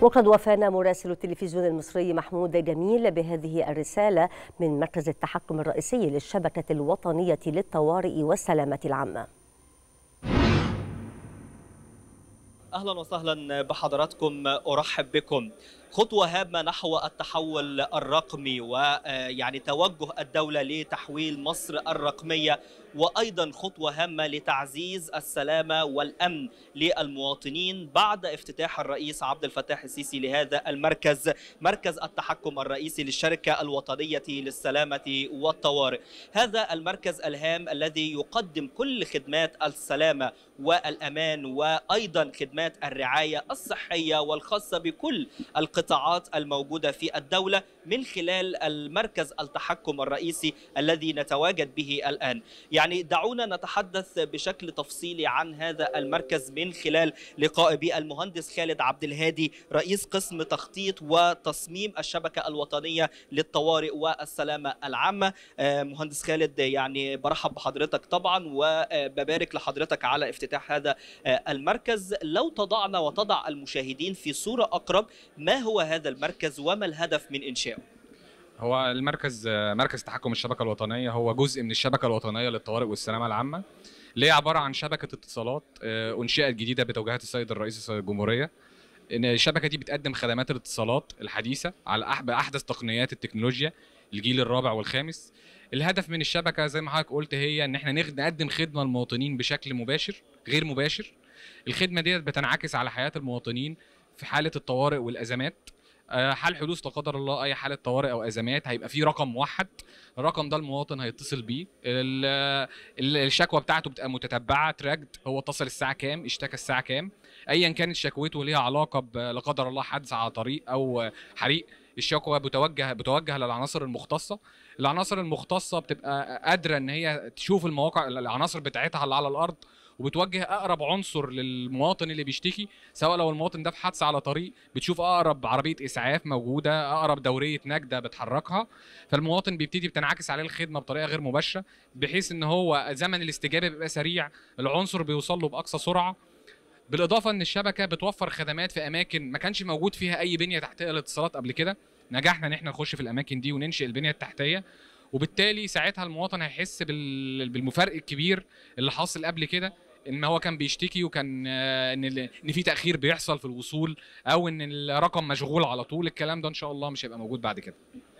وقد وفانا مراسل التلفزيون المصري محمود جميل بهذه الرسالة من مركز التحكم الرئيسي للشبكة الوطنية للطوارئ والسلامة العامة اهلا وسهلا بحضراتكم ارحب بكم خطوة هامة نحو التحول الرقمي ويعني آه، توجه الدولة لتحويل مصر الرقمية وأيضا خطوة هامة لتعزيز السلامة والأمن للمواطنين بعد افتتاح الرئيس عبد الفتاح السيسي لهذا المركز مركز التحكم الرئيسي للشركة الوطنية للسلامة والطوارئ هذا المركز الهام الذي يقدم كل خدمات السلامة والأمان وأيضا خدمات الرعاية الصحية والخاصة بكل القطاع القطاعات الموجودة في الدولة من خلال المركز التحكم الرئيسي الذي نتواجد به الآن يعني دعونا نتحدث بشكل تفصيلي عن هذا المركز من خلال لقاء بالمهندس خالد عبد الهادي رئيس قسم تخطيط وتصميم الشبكة الوطنية للطوارئ والسلامة العامة آه، مهندس خالد يعني برحب بحضرتك طبعا وببارك لحضرتك على افتتاح هذا آه، المركز لو تضعنا وتضع المشاهدين في صورة أقرب ما هو هو هذا المركز وما الهدف من انشائه؟ هو المركز مركز تحكم الشبكه الوطنيه هو جزء من الشبكه الوطنيه للطوارئ والسلامه العامه اللي هي عباره عن شبكه اتصالات آه، انشئت جديده بتوجيهات السيد الرئيس السيد الجمهوريه ان الشبكه دي بتقدم خدمات الاتصالات الحديثه على احدث تقنيات التكنولوجيا الجيل الرابع والخامس الهدف من الشبكه زي ما حضرتك قلت هي ان احنا نقدم خدمه للمواطنين بشكل مباشر غير مباشر الخدمه ديت بتنعكس على حياه المواطنين في حاله الطوارئ والازمات آه، حال حدوث لا قدر الله اي حاله طوارئ او ازمات هيبقى في رقم موحد الرقم ده المواطن هيتصل بيه الشكوى بتاعته بتبقى متتبعه تراكد هو اتصل الساعه كام اشتكى الساعه كام ايا كانت شكوته ليها علاقه لا قدر الله حادث على طريق او حريق الشكوى بتوجه بتوجه للعناصر المختصه العناصر المختصه بتبقى قادره ان هي تشوف المواقع العناصر بتاعتها اللي على الارض وبتوجه اقرب عنصر للمواطن اللي بيشتكي سواء لو المواطن ده في حادثه على طريق بتشوف اقرب عربيه اسعاف موجوده اقرب دوريه نجده بتحركها فالمواطن بيبتدي بتنعكس عليه الخدمه بطريقه غير مباشره بحيث ان هو زمن الاستجابه بيبقى سريع العنصر بيوصل له باقصى سرعه بالاضافه ان الشبكه بتوفر خدمات في اماكن ما كانش موجود فيها اي بنيه تحتيه للاتصالات قبل كده نجحنا ان احنا نخش في الاماكن دي وننشئ البنيه التحتيه وبالتالي ساعتها المواطن هيحس بالمفارق الكبير اللي حاصل قبل كده ان هو كان بيشتكي وكان آه، ان ان في تاخير بيحصل في الوصول او ان الرقم مشغول على طول الكلام ده ان شاء الله مش هيبقى موجود بعد كده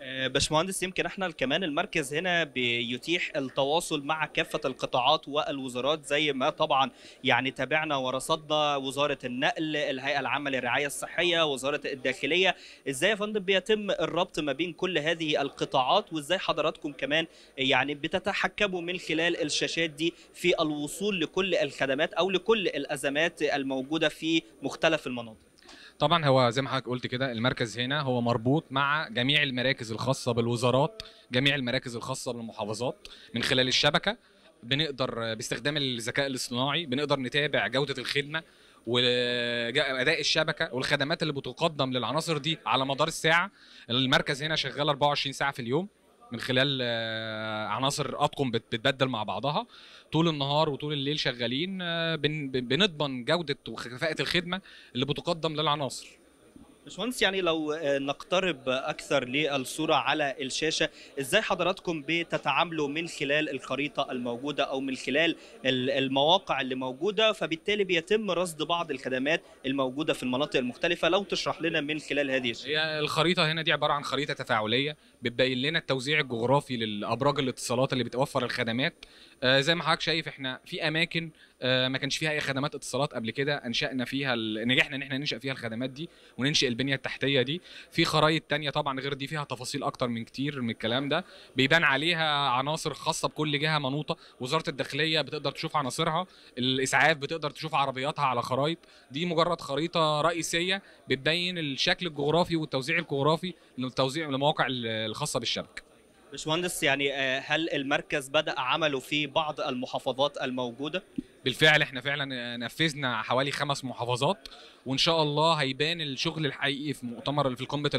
آه، باشمهندس يمكن احنا كمان المركز هنا بيتيح التواصل مع كافه القطاعات والوزارات زي ما طبعا يعني تابعنا ورصدنا وزاره النقل، الهيئه العامه للرعايه الصحيه، وزاره الداخليه، ازاي يا فندم بيتم الربط ما بين كل هذه القطاعات وازاي حضراتكم كمان يعني بتتحكموا من خلال الشاشات دي في الوصول لكل الخدمات او لكل الازمات الموجوده في مختلف المناطق؟ طبعا هو زي ما حضرتك قلت كده المركز هنا هو مربوط مع جميع المراكز الخاصه بالوزارات جميع المراكز الخاصه بالمحافظات من خلال الشبكه بنقدر باستخدام الذكاء الاصطناعي بنقدر نتابع جوده الخدمه واداء الشبكه والخدمات اللي بتقدم للعناصر دي على مدار الساعه المركز هنا شغال 24 ساعه في اليوم من خلال آه، عناصر اطقم بتبدل مع بعضها طول النهار وطول الليل شغالين آه، بنضمن جوده وكفاءه الخدمه اللي بتقدم للعناصر باشمهندس يعني لو آه، نقترب اكثر للصوره على الشاشه ازاي حضراتكم بتتعاملوا من خلال الخريطه الموجوده او من خلال المواقع اللي موجوده فبالتالي بيتم رصد بعض الخدمات الموجوده في المناطق المختلفه لو تشرح لنا من خلال هذه الشاشه هي الخريطه هنا دي عباره عن خريطه تفاعليه بتبين لنا التوزيع الجغرافي للابراج الاتصالات اللي بتوفر الخدمات آه، زي ما حضرتك شايف احنا في اماكن آه، ما كانش فيها اي خدمات اتصالات قبل كده انشانا فيها ال... نجحنا ان احنا ننشا فيها الخدمات دي وننشئ البنيه التحتيه دي في خرايط تانية طبعا غير دي فيها تفاصيل اكتر من كتير من الكلام ده بيبان عليها عناصر خاصه بكل جهه منوطه وزاره الداخليه بتقدر تشوف عناصرها الاسعاف بتقدر تشوف عربياتها على خرايط دي مجرد خريطه رئيسيه بتبين الشكل الجغرافي والتوزيع الجغرافي للتوزيع للمواقع الخاصه بالشبكه باشمهندس يعني آه، هل المركز بدا عمله في بعض المحافظات الموجوده بالفعل احنا فعلا آه، نفذنا حوالي خمس محافظات وان شاء الله هيبان الشغل الحقيقي في مؤتمر في القمه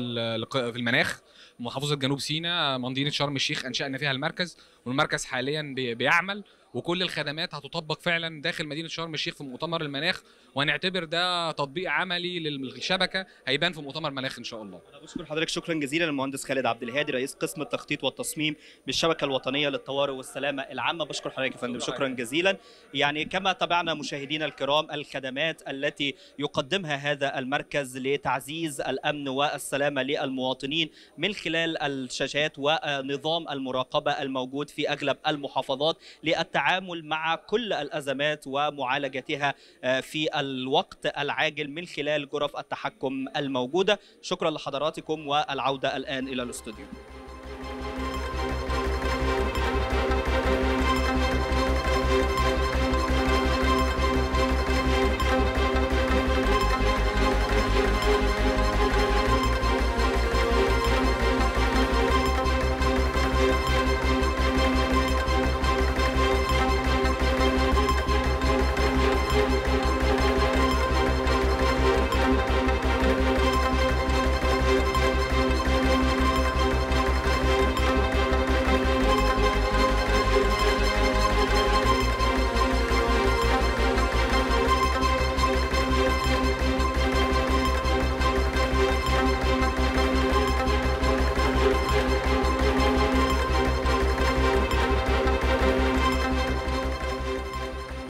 في المناخ محافظه جنوب سيناء مدينه شرم الشيخ انشانا فيها المركز والمركز حاليا بيعمل وكل الخدمات هتطبق فعلا داخل مدينه شرم الشيخ في مؤتمر المناخ وهنعتبر ده تطبيق عملي للشبكه هيبان في مؤتمر ملاخ ان شاء الله انا بشكر حضرتك شكرا جزيلا للمهندس خالد عبد الهادي رئيس قسم التخطيط والتصميم بالشبكه الوطنيه للطوارئ والسلامه العامه بشكر حضرتك يا فندم شكرا جزيلا يعني كما تابعنا مشاهدينا الكرام الخدمات التي يقدمها هذا المركز لتعزيز الامن والسلامه للمواطنين من خلال الشاشات ونظام المراقبه الموجود في اغلب المحافظات للتعامل مع كل الازمات ومعالجتها آه، في الوقت العاجل من خلال غرف التحكم الموجوده شكرا لحضراتكم والعوده الان الى الاستوديو